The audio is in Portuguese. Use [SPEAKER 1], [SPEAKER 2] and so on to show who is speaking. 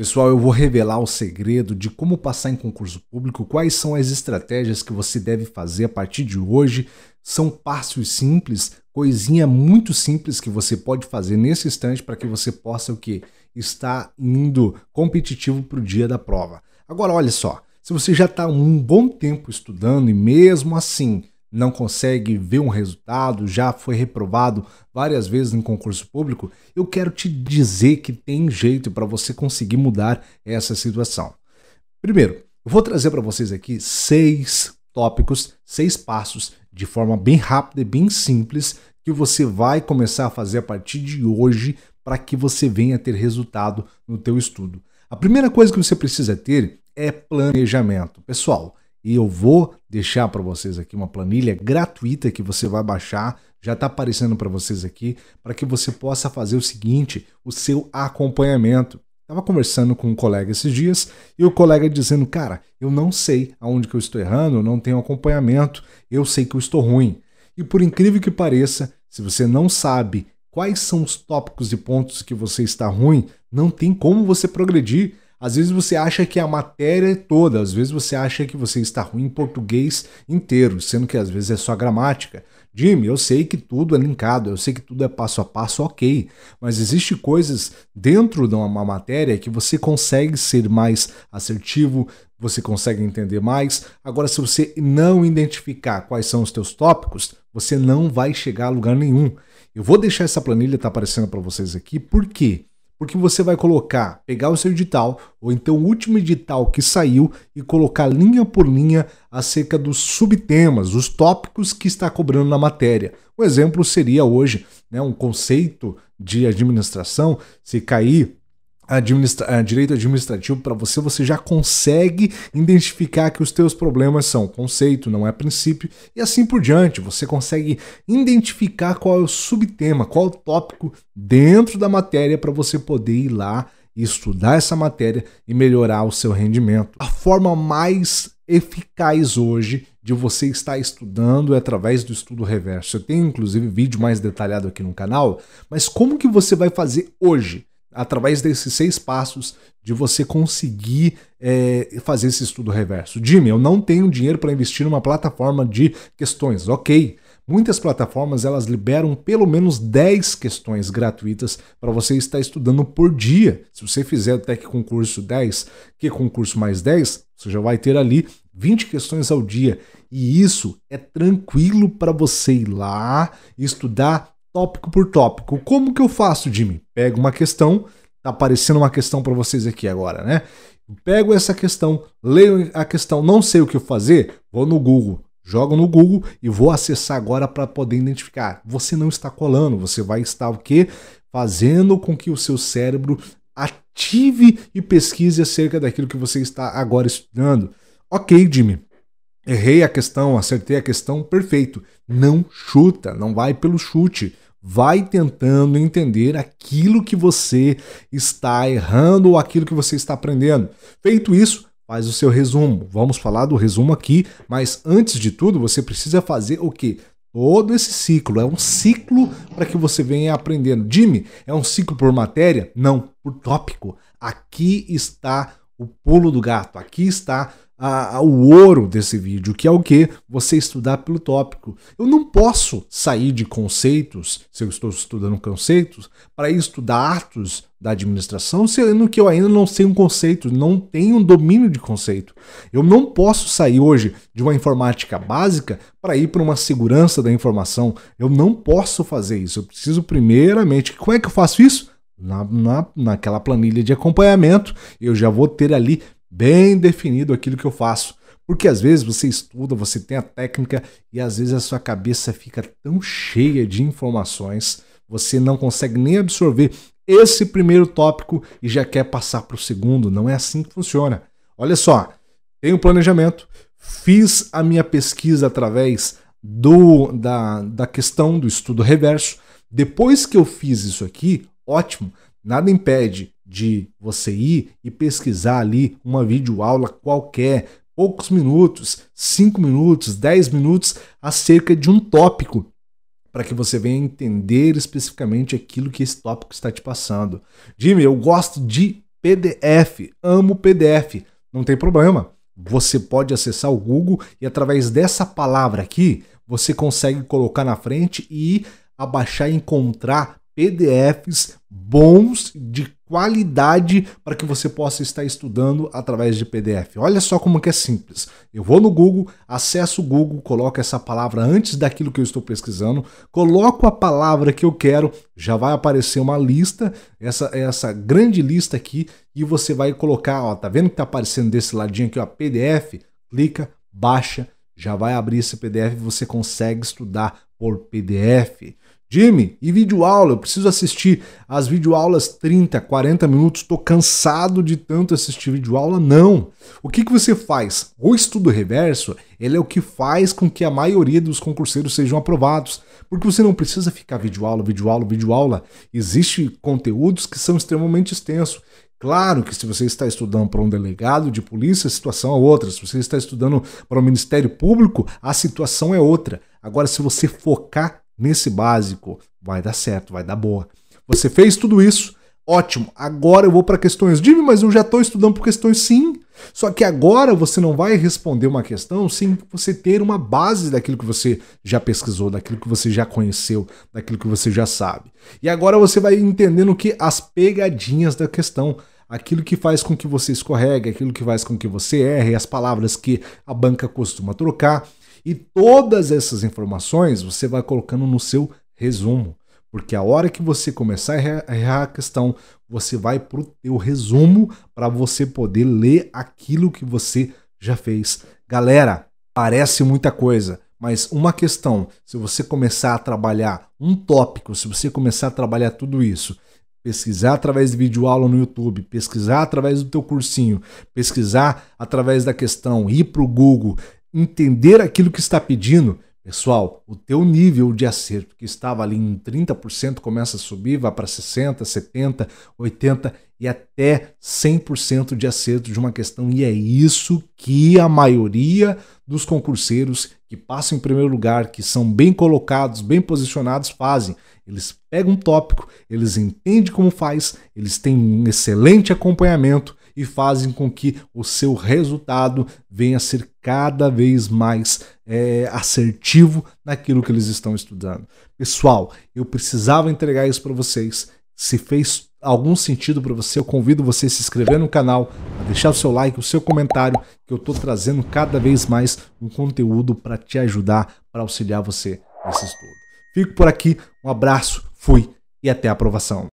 [SPEAKER 1] Pessoal, eu vou revelar o segredo de como passar em concurso público, quais são as estratégias que você deve fazer a partir de hoje. São passos simples, coisinha muito simples que você pode fazer nesse instante para que você possa o que está indo competitivo para o dia da prova. Agora, olha só, se você já está um bom tempo estudando e mesmo assim não consegue ver um resultado, já foi reprovado várias vezes em concurso público, eu quero te dizer que tem jeito para você conseguir mudar essa situação. Primeiro, eu vou trazer para vocês aqui seis tópicos, seis passos de forma bem rápida e bem simples que você vai começar a fazer a partir de hoje para que você venha ter resultado no teu estudo. A primeira coisa que você precisa ter é planejamento. Pessoal, e eu vou deixar para vocês aqui uma planilha gratuita que você vai baixar, já está aparecendo para vocês aqui, para que você possa fazer o seguinte: o seu acompanhamento. Estava conversando com um colega esses dias e o colega dizendo: Cara, eu não sei aonde que eu estou errando, eu não tenho acompanhamento, eu sei que eu estou ruim. E por incrível que pareça, se você não sabe quais são os tópicos e pontos que você está ruim, não tem como você progredir. Às vezes você acha que é a matéria é toda, às vezes você acha que você está ruim em português inteiro, sendo que às vezes é só gramática. Jimmy, eu sei que tudo é linkado, eu sei que tudo é passo a passo, ok, mas existe coisas dentro de uma matéria que você consegue ser mais assertivo, você consegue entender mais. Agora, se você não identificar quais são os teus tópicos, você não vai chegar a lugar nenhum. Eu vou deixar essa planilha estar tá aparecendo para vocês aqui, por quê? porque você vai colocar, pegar o seu edital, ou então o último edital que saiu, e colocar linha por linha acerca dos subtemas, os tópicos que está cobrando na matéria. Um exemplo seria hoje né, um conceito de administração, se cair administra eh, direito administrativo para você, você já consegue identificar que os teus problemas são conceito, não é princípio, e assim por diante. Você consegue identificar qual é o subtema, qual é o tópico dentro da matéria para você poder ir lá e estudar essa matéria e melhorar o seu rendimento. A forma mais eficaz hoje de você estar estudando é através do estudo reverso. Eu tenho inclusive vídeo mais detalhado aqui no canal, mas como que você vai fazer hoje através desses seis passos de você conseguir é, fazer esse estudo reverso. Jimmy, eu não tenho dinheiro para investir numa plataforma de questões. Ok. Muitas plataformas elas liberam pelo menos 10 questões gratuitas para você estar estudando por dia. Se você fizer até que concurso 10, que concurso mais 10, você já vai ter ali 20 questões ao dia. E isso é tranquilo para você ir lá estudar tópico por tópico. Como que eu faço, Jimmy? Pego uma questão, tá aparecendo uma questão para vocês aqui agora, né? Pego essa questão, leio a questão, não sei o que fazer, vou no Google, jogo no Google e vou acessar agora para poder identificar. Você não está colando, você vai estar o quê? Fazendo com que o seu cérebro ative e pesquise acerca daquilo que você está agora estudando. Ok, Jimmy, Errei a questão, acertei a questão, perfeito. Não chuta, não vai pelo chute. Vai tentando entender aquilo que você está errando ou aquilo que você está aprendendo. Feito isso, faz o seu resumo. Vamos falar do resumo aqui, mas antes de tudo, você precisa fazer o que? Todo esse ciclo é um ciclo para que você venha aprendendo. Jimmy, é um ciclo por matéria? Não, por tópico. Aqui está o pulo do gato. Aqui está a, a, o ouro desse vídeo, que é o que? Você estudar pelo tópico. Eu não posso sair de conceitos, se eu estou estudando conceitos, para estudar atos da administração, sendo que eu ainda não sei um conceito, não tenho um domínio de conceito. Eu não posso sair hoje de uma informática básica para ir para uma segurança da informação. Eu não posso fazer isso. Eu preciso primeiramente. Como é que eu faço isso? Na, na, naquela planilha de acompanhamento, eu já vou ter ali bem definido aquilo que eu faço. Porque às vezes você estuda, você tem a técnica e às vezes a sua cabeça fica tão cheia de informações, você não consegue nem absorver esse primeiro tópico e já quer passar para o segundo. Não é assim que funciona. Olha só, tenho planejamento, fiz a minha pesquisa através do da, da questão do estudo reverso. Depois que eu fiz isso aqui, ótimo, nada impede de você ir e pesquisar ali uma videoaula qualquer, poucos minutos, 5 minutos, 10 minutos, acerca de um tópico, para que você venha entender especificamente aquilo que esse tópico está te passando. Jimmy, eu gosto de PDF, amo PDF. Não tem problema. Você pode acessar o Google e através dessa palavra aqui, você consegue colocar na frente e abaixar e encontrar PDFs bons de qualidade para que você possa estar estudando através de PDF. Olha só como que é simples. Eu vou no Google, acesso o Google, coloco essa palavra antes daquilo que eu estou pesquisando, coloco a palavra que eu quero, já vai aparecer uma lista, essa essa grande lista aqui e você vai colocar, ó, tá vendo que tá aparecendo desse ladinho aqui, ó, PDF, clica, baixa, já vai abrir esse PDF, você consegue estudar por PDF. Jimmy, e videoaula? Eu preciso assistir as videoaulas 30, 40 minutos, tô cansado de tanto assistir videoaula. Não! O que, que você faz? O estudo reverso, ele é o que faz com que a maioria dos concurseiros sejam aprovados, porque você não precisa ficar videoaula, videoaula, videoaula. Existem conteúdos que são extremamente extensos. Claro que se você está estudando para um delegado de polícia, a situação é outra. Se você está estudando para o um Ministério Público, a situação é outra. Agora, se você focar nesse básico, vai dar certo, vai dar boa. Você fez tudo isso, ótimo. Agora eu vou para questões Dime, mas eu já estou estudando por questões sim. Só que agora você não vai responder uma questão sem você ter uma base daquilo que você já pesquisou, daquilo que você já conheceu, daquilo que você já sabe. E agora você vai entendendo que as pegadinhas da questão, aquilo que faz com que você escorregue, aquilo que faz com que você erre, as palavras que a banca costuma trocar, e todas essas informações você vai colocando no seu resumo, porque a hora que você começar a errar a questão, você vai para o teu resumo para você poder ler aquilo que você já fez. Galera, parece muita coisa, mas uma questão, se você começar a trabalhar um tópico, se você começar a trabalhar tudo isso, pesquisar através de vídeo aula no YouTube, pesquisar através do teu cursinho, pesquisar através da questão, ir para o Google, entender aquilo que está pedindo, pessoal, o teu nível de acerto que estava ali em 30% começa a subir, vai para 60, 70, 80 e até 100% de acerto de uma questão e é isso que a maioria dos concurseiros que passam em primeiro lugar, que são bem colocados, bem posicionados fazem. Eles pegam um tópico, eles entendem como faz, eles têm um excelente acompanhamento e fazem com que o seu resultado venha a ser cada vez mais é, assertivo naquilo que eles estão estudando. Pessoal, eu precisava entregar isso para vocês. Se fez algum sentido para você, eu convido você a se inscrever no canal, a deixar o seu like, o seu comentário, que eu estou trazendo cada vez mais um conteúdo para te ajudar, para auxiliar você nesse estudo. Fico por aqui, um abraço, fui e até a aprovação.